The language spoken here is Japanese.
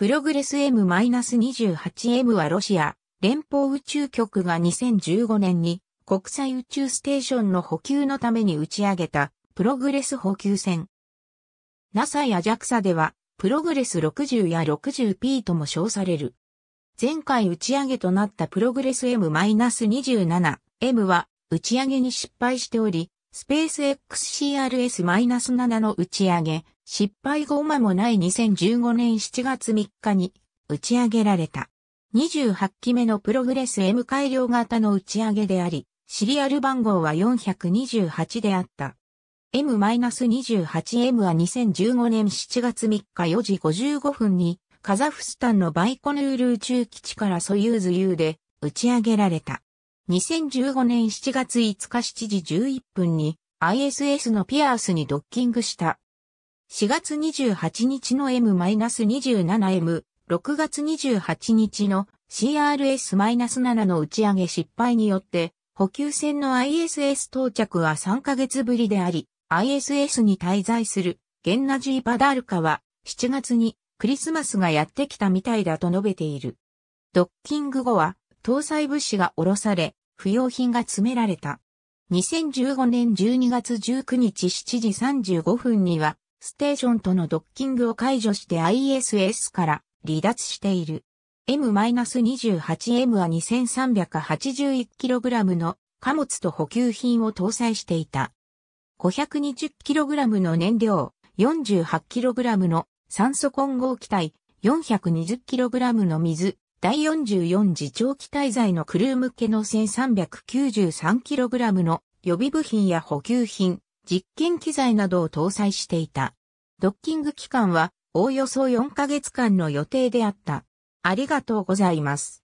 プログレス M-28M はロシア連邦宇宙局が2015年に国際宇宙ステーションの補給のために打ち上げたプログレス補給船。NASA や JAXA ではプログレス60や 60P とも称される。前回打ち上げとなったプログレス M-27M は打ち上げに失敗しており、スペース XCRS-7 の打ち上げ、失敗後間もない2015年7月3日に打ち上げられた。28機目のプログレス M 改良型の打ち上げであり、シリアル番号は428であった。M-28M は2015年7月3日4時55分にカザフスタンのバイコヌール宇宙基地からソユーズ U で打ち上げられた。2015年7月5日7時11分に ISS のピアースにドッキングした4月28日の M-27M、6月28日の CRS-7 の打ち上げ失敗によって、補給船の ISS 到着は3ヶ月ぶりであり、ISS に滞在するゲンナジー・パダールカは7月にクリスマスがやってきたみたいだと述べている。ドッキング後は搭載物資が下ろされ、不要品が詰められた。2015年12月19日7時35分にはステーションとのドッキングを解除して ISS から離脱している。M-28M は 2381kg の貨物と補給品を搭載していた。520kg の燃料、48kg の酸素混合機体、420kg の水、第44次長期滞在のクルー向けの 1393kg の予備部品や補給品、実験機材などを搭載していた。ドッキング期間はおおよそ4ヶ月間の予定であった。ありがとうございます。